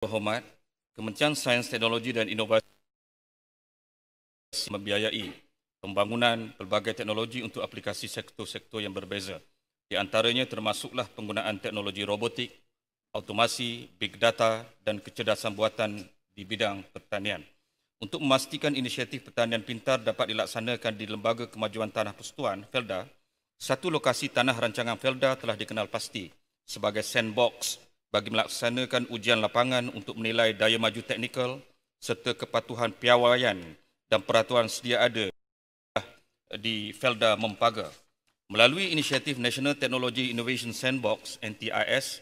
Berhormat, Kementerian Sains, Teknologi dan Inovasi membiayai pembangunan pelbagai teknologi untuk aplikasi sektor-sektor yang berbeza. Di antaranya termasuklah penggunaan teknologi robotik, automasi, big data dan kecerdasan buatan di bidang pertanian. Untuk memastikan inisiatif pertanian pintar dapat dilaksanakan di Lembaga Kemajuan Tanah Persekutuan, Felda, satu lokasi tanah rancangan Felda telah dikenal pasti sebagai sandbox bagi melaksanakan ujian lapangan untuk menilai daya maju teknikal serta kepatuhan piawaian dan peraturan sedia ada di Felda Mempaga. Melalui inisiatif National Technology Innovation Sandbox NTIS,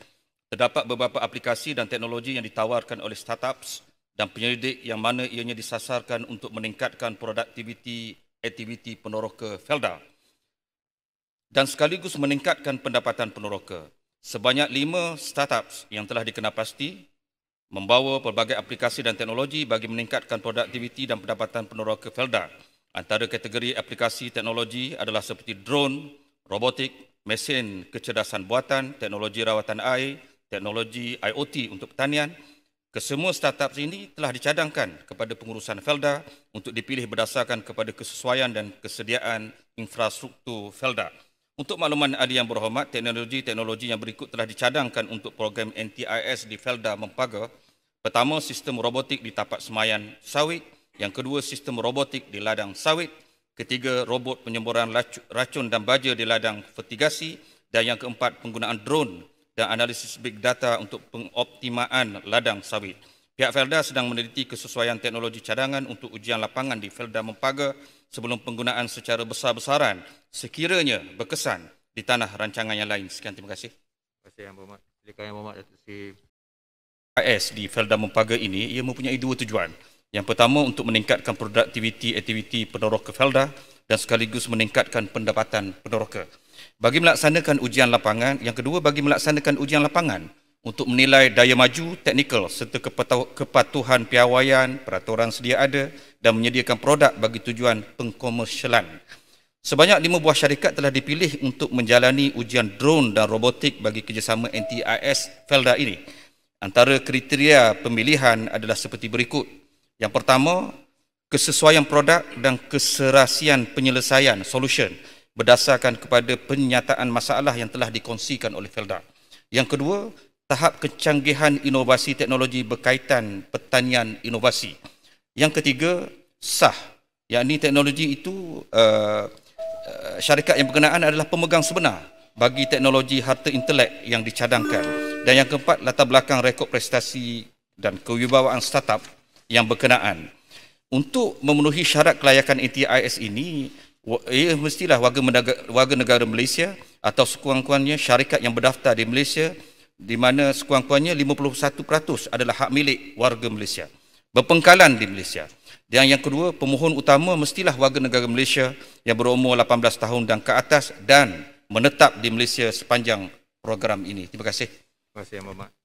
terdapat beberapa aplikasi dan teknologi yang ditawarkan oleh startups dan penyelidik yang mana ianya disasarkan untuk meningkatkan produktiviti aktiviti peneroka Felda dan sekaligus meningkatkan pendapatan peneroka sebanyak lima startup yang telah dikenalpasti membawa pelbagai aplikasi dan teknologi bagi meningkatkan produktiviti dan pendapatan peneroka Felda. Antara kategori aplikasi teknologi adalah seperti drone, robotik, mesin kecerdasan buatan, teknologi rawatan air, teknologi IoT untuk pertanian. Kesemua startup ini telah dicadangkan kepada pengurusan Felda untuk dipilih berdasarkan kepada kesesuaian dan kesediaan infrastruktur Felda. Untuk makluman Adi yang berhormat, teknologi-teknologi yang berikut telah dicadangkan untuk program NTIS di Felda Mempaga. Pertama, sistem robotik di tapak semayan sawit. Yang kedua, sistem robotik di ladang sawit. Ketiga, robot penyemburan racun dan baja di ladang fertigasi. Dan yang keempat, penggunaan drone dan analisis big data untuk pengoptimaan ladang sawit. Pihak Felda sedang meneliti kesesuaian teknologi cadangan untuk ujian lapangan di Felda Mempaga sebelum penggunaan secara besar-besaran sekiranya berkesan di tanah rancangan yang lain. Sekian terima kasih. Terima kasih Yang Berhormat. Silakan Yang Berhormat Datuk Seri. IS di Felda Mempaga ini ia mempunyai dua tujuan. Yang pertama untuk meningkatkan produktiviti aktiviti peneroka Felda dan sekaligus meningkatkan pendapatan peneroka. Bagi melaksanakan ujian lapangan, yang kedua bagi melaksanakan ujian lapangan, untuk menilai daya maju teknikal serta kepatuhan piawaian peraturan sedia ada dan menyediakan produk bagi tujuan pengkomersialan. Sebanyak lima buah syarikat telah dipilih untuk menjalani ujian drone dan robotik bagi kerjasama NTIS Felda ini. Antara kriteria pemilihan adalah seperti berikut. Yang pertama, kesesuaian produk dan keserasian penyelesaian solution berdasarkan kepada penyataan masalah yang telah dikongsikan oleh Felda. Yang kedua, tahap kecanggihan inovasi teknologi berkaitan pertanian inovasi. Yang ketiga, SAH, yakni teknologi itu uh, syarikat yang berkenaan adalah pemegang sebenar bagi teknologi harta intelek yang dicadangkan. Dan yang keempat, latar belakang rekod prestasi dan kewibawaan startup yang berkenaan. Untuk memenuhi syarat kelayakan ATIS ini, ia mestilah warga, warga negara Malaysia atau sekurang-kurangnya syarikat yang berdaftar di Malaysia di mana sekurang-kurangnya 51% adalah hak milik warga Malaysia. Berpengkalan di Malaysia. Dan yang kedua, pemohon utama mestilah warga negara Malaysia yang berumur 18 tahun dan ke atas dan menetap di Malaysia sepanjang program ini. Terima kasih. Terima kasih, Yang